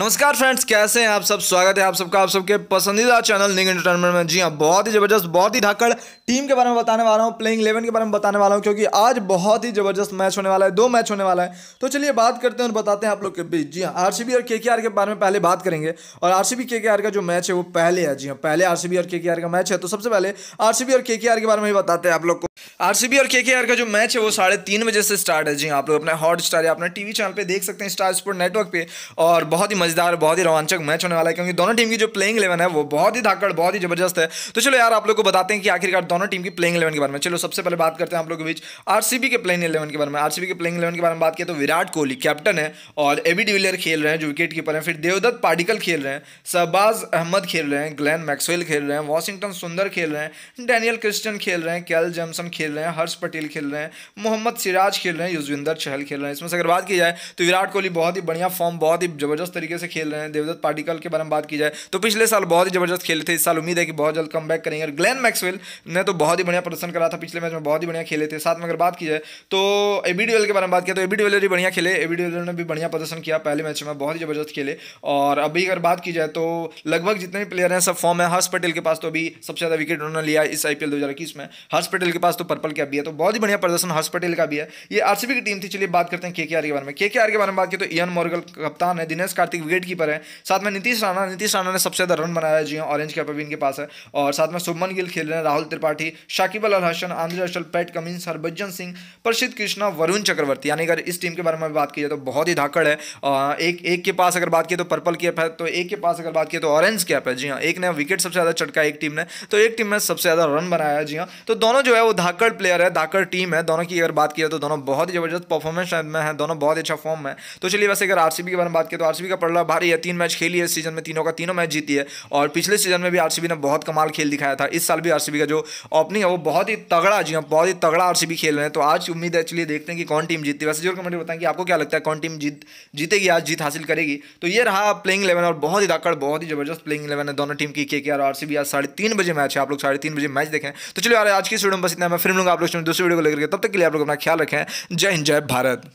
नमस्कार फ्रेंड्स कैसे हैं आप सब स्वागत है आप सबका आप सबके पसंदीदा चैनल निग इंटरटेनमेंट में जी हाँ बहुत ही ज़बरदस्त बहुत ही धाकड़ टीम के बारे में बताने वाला हूँ प्लेइंग इलेवन के बारे में बताने वाला हूँ क्योंकि आज बहुत ही ज़बरदस्त मैच होने वाला है दो मैच होने वाला है तो चलिए बात करते हैं और बताते हैं आप लोग के बीच जी हाँ आर और के के बारे में पहले बात करेंगे और आर के का जो मैच है वो पहले है जी हाँ पहले आर और के का मैच है तो सबसे पहले आर और के के बारे में ही बताते हैं आप लोग को आरसीबी और केकेआर का जो मैच है वो साढ़े तीन बजे से स्टार्ट है जी हाँ, आप लोग अपने हॉट स्टार या अपने टीवी चैनल पे देख सकते हैं स्टार स्पोर्ट नेटवर्क पे और बहुत ही मजेदार बहुत ही रोमांचक मैच होने वाला है क्योंकि दोनों टीम की जो प्लेइंग इलेवन है वो बहुत ही धाकड़ बहुत ही जबरदस्त है तो चलो यार आप लोग को बताते हैं कि आखिरकार दोनों टीम की प्लेइंग इलेवन के बारे में चलो सबसे पहले बात करते हैं आप लोग के बीच आर के प्लेइंग इलेवन के बारे में आरसीबी के प्लेइंग इलेवन के बारे में बात किया तो विराट कोहली कैप्टन है और एबी डिविलियर खेल रहे हैं जो विकेट कीपर हैं फिर देवदत्त पार्टिकल खेल रहे हैं शहबाज अहमद खेल रहे हैं ग्लैन मैक्सवेल खेल रहे हैं वॉशिंगटन सुंदर खेल रहे हैं डैनियल क्रिस्टन खेल रहे हैं कैल जैमसन खेल खेल रहे हैं हर्ष पटेल खेल रहे हैं मोहम्मद सिराज खेल रहे हैं युजविंदर चहल खेल रहे हैं इसमें से अगर बात की जाए तो विराट कोहली बहुत ही बढ़िया फॉर्म बहुत ही जबरदस्त तरीके से खेल रहे हैं देवदत्त पार्टिकल के बारे में बात की जाए तो पिछले साल बहुत ही जबरदस्त खेले थे इस साल उम्मीद है कि बहुत जल्द कम करेंगे और ग्लैन मैक्सवेल ने तो बहुत ही बढ़िया प्रदर्शन करा था पिछले मैच में बहुत ही बढ़िया खेले थे साथ में अगर बात की जाए तो एबी के बारे में बात किया तो एबी भी बढ़िया खेले एबी ने भी बढ़िया प्रदर्शन किया पहले मैच में बहुत ही जबरदस्त खेले और अभी अगर बात की जाए तो लगभग जितने भी प्लेयर हैं सब फॉर्म है हर्ष पटेल के पास तो अभी सबसे ज़्यादा विकेट उन्होंने लिया इस आईपीएल दो में हर्ष पटेल के पास तो पर्पल का भी है तो बहुत ही बढ़िया प्रदर्शन हर्ष पटेल का भी है ये आरसीबी की टीम थी चलिए बात करते हैं के के आर के बारे में के के आर के बारे में बात की तो इन मॉर्गल कप्तान है दिनेश कार्तिक विकेट कीपर है साथ में नीतीश राणा नीतीश राणा ने सबसे ज़्यादा रन बनाया जी ऑरेंज कैप भी इनके पास है और साथ में सुमन गिल खेल रहे हैं Rahul Tripathi Shakib Al Hasan Andre Russell Pat Cummins Harbhajan Singh Prasidh Krishna Varun चक्रवर्ती यानी अगर इस टीम के बारे में बात की जाए तो बहुत ही धाकड़ है एक एक के पास अगर बात की तो पर्पल कैप है तो एक के पास अगर बात की तो ऑरेंज कैप है जी हाँ एक ने विकेट सबसे ज़्यादा चटका एक टीम ने तो एक टीम ने सबसे ज़्यादा रन बनाया जी हाँ तो दोनों जो है वो धाकड़ धाकड़ प्लेयर है धाकड़ टीम है दोनों की अगर बात की जाए तो दोनों बहुत ही जबरदस्त परफॉर्मेंस में है दोनों बहुत अच्छा फॉर्म में तो चलिए वैसे अगर आरसीबी के बारे में बात करें तो आरसीबी का पड़ा भारी है तीन मैच खेली है सीजन में तीनों का तीनों मैच जीती है और पिछले सीजन में भी आरसीबी ने बहुत कमाल खेल दिखाया था इस साल भी आरसीबी का जो ओपनिंग है वो बहुत ही तगड़ा जी हाँ, बहुत ही तगड़ा आरसीबी खेल रहे हैं तो आज उम्मीद है चलिए देखते हैं कि कौन टीम जीतती है वैसे जरूर कमेंट बताएं कि आपको क्या लगता है कौन टीम जीत जीतेगी आज जीत हासिल करेगी तो ये रहा प्लेइंग इलेवन और बहुत ही दाकड़ बहुत ही जबरदस्त प्लेइंग इलेवन है दोनों टीम की के और आरसीबी आज साढ़े तीन बजे मैच है आप लोग साढ़े तीन बजे मैच देखें तो चलिए आज की स्टूडियो बस इतना मैं फिर मिलूंगा आप लोग दूसरी वीडियो को लेकर तब तक के लिए आप लोग अपना ख्याल रखें जय हिंद जय भारत